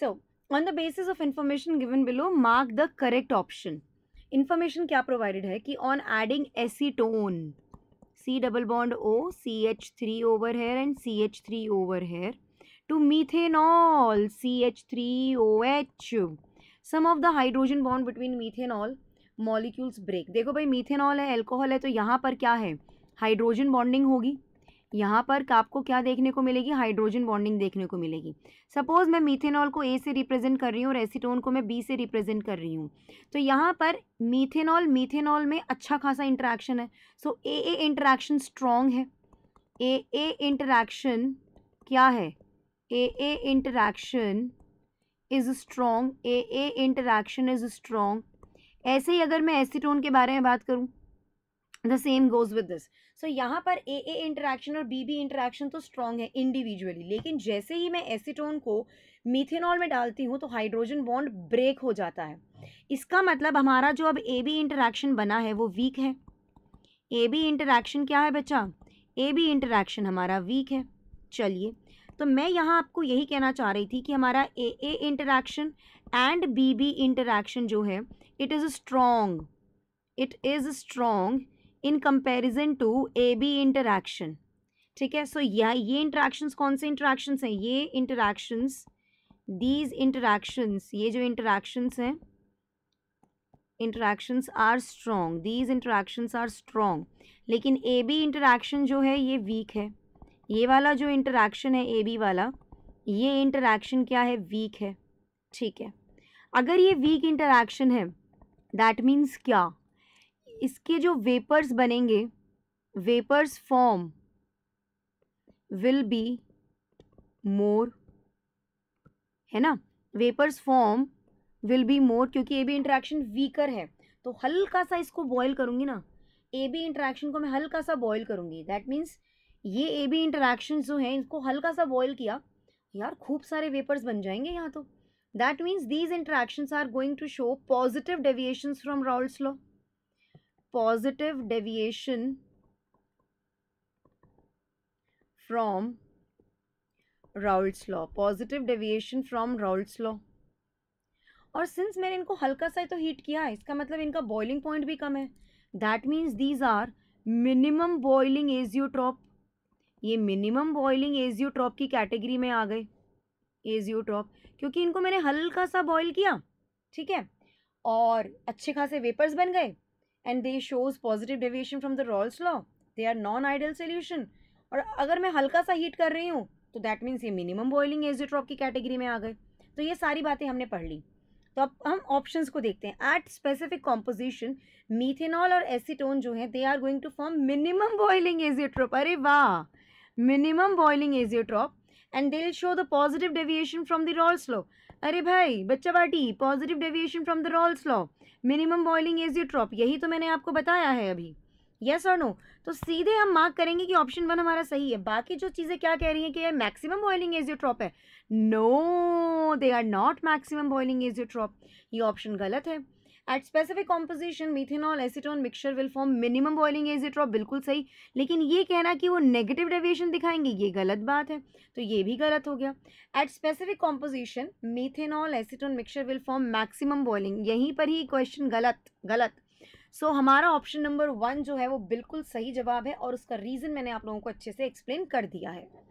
so on the basis of information given below mark the correct option information क्या provided है कि on adding acetone C double bond O C H three over here and C H three over here to methanol C H three O H some of the hydrogen bond between methanol molecules break देखो भाई methanol है alcohol है तो यहाँ पर क्या है hydrogen bonding होगी यहाँ पर आपको क्या देखने को मिलेगी हाइड्रोजन बॉन्डिंग देखने को मिलेगी सपोज मैं मीथेनॉल को ए से रिप्रेजेंट कर रही हूँ और एसीटोन को मैं बी से रिप्रेजेंट कर रही हूँ तो यहाँ पर मीथेनॉल मीथेनॉल में अच्छा खासा इंटरेक्शन है सो ए ए इंटरेक्शन स्ट्रॉन्ग है ए ए इंटरेक्शन क्या है A A interaction is strong A A interaction is strong ऐसे ही अगर मैं एसीटोन के बारे में बात करूँ the same goes with this so यहाँ पर ए ए इंटरेक्शन और बी बी इंटरेक्शन तो स्ट्रॉन्ग है इंडिविजुअली लेकिन जैसे ही मैं एसीटोन को मीथेनॉल में डालती हूँ तो हाइड्रोजन बॉन्ड ब्रेक हो जाता है इसका मतलब हमारा जो अब ए बी इंटरेक्शन बना है वो वीक है ए बी इंटरेक्शन क्या है बच्चा ए बी इंटरेक्शन हमारा वीक है चलिए तो मैं यहाँ आपको यही कहना चाह रही थी कि हमारा A A interaction and B B interaction जो है it is strong it is strong in comparison to A B interaction ठीक है सो या ये इंटरैक्शंस कौन से इंटरैक्शंस हैं ये इंटरैक्शंस दीज इंटरैक्शंस ये जो इंटरैक्शंस हैं interactions are strong these interactions are strong लेकिन ए बी इंटरैक्शन जो है ये वीक है ये वाला जो इंटरैक्शन है ए बी वाला ये इंटरैक्शन क्या है वीक है ठीक है अगर ये वीक इंटरैक्शन है दैट मीन्स क्या इसके जो वेपर्स बनेंगे vapours form will be more है ना vapours form will be more क्योंकि ए बी इंट्रैक्शन वीकर है तो हल्का सा इसको बॉयल करूँगी ना ए बी इंट्रैक्शन को मैं हल्का सा बॉयल करूँगी दैट मीन्स ये ए बी इंट्रैक्शन जो है इनको हल्का सा बॉयल किया यार खूब सारे वेपर्स बन जाएंगे यहाँ तो that means these interactions are going to show positive deviations from Raoult's law positive deviation from Raoult's law positive deviation from Raoult's law और सिंस मैंने इनको हल्का सा तो हीट किया है इसका मतलब इनका बॉइलिंग पॉइंट भी कम है that means these are minimum boiling azeotrope ये मिनिमम बॉइलिंग एजियोट्रॉप की कैटेगरी में आ गए एजियोट्रॉप क्योंकि इनको मैंने हल्का सा बॉयल किया ठीक है और अच्छे खासे वेपर्स बन गए and they shows positive deviation from the Raoult's law they are non ideal solution और अगर मैं हल्का सा हीट कर रही हूँ तो दैट मीन्स ये मिनिमम बॉइलिंग एजियोट्रॉप की कैटेगरी में आ गए तो ये सारी बातें हमने पढ़ ली तो अब हम ऑप्शन को देखते हैं एट स्पेसिफिक कॉम्पोजिशन मीथेनॉल और एसीटोन जो है they are going to form minimum boiling azeotrope अरे वाह minimum boiling azeotrope and they show the positive deviation from the Raoult's law अरे भाई बच्चा बाटी positive deviation from the Raoult's law minimum boiling trope यही तो मैंने आपको बताया है अभी यस और नो तो सीधे हम मार्क करेंगे कि ऑप्शन वन हमारा सही है बाकी जो चीज़ें क्या कह रही हैं कि ये मैक्सिमम बॉइलिंग ट्रॉप है no they are not maximum boiling trope ये ऑप्शन गलत है at specific composition methanol acetone mixture will form minimum boiling azeotrope बिल्कुल सही लेकिन ये कहना कि वो नेगेटिव डेविएशन दिखाएंगे ये गलत बात है तो ये भी गलत हो गया at specific composition methanol acetone mixture will form maximum boiling यहीं पर ही क्वेश्चन गलत गलत सो so, हमारा ऑप्शन नंबर वन जो है वो बिल्कुल सही जवाब है और उसका रीज़न मैंने आप लोगों को अच्छे से एक्सप्लेन कर दिया है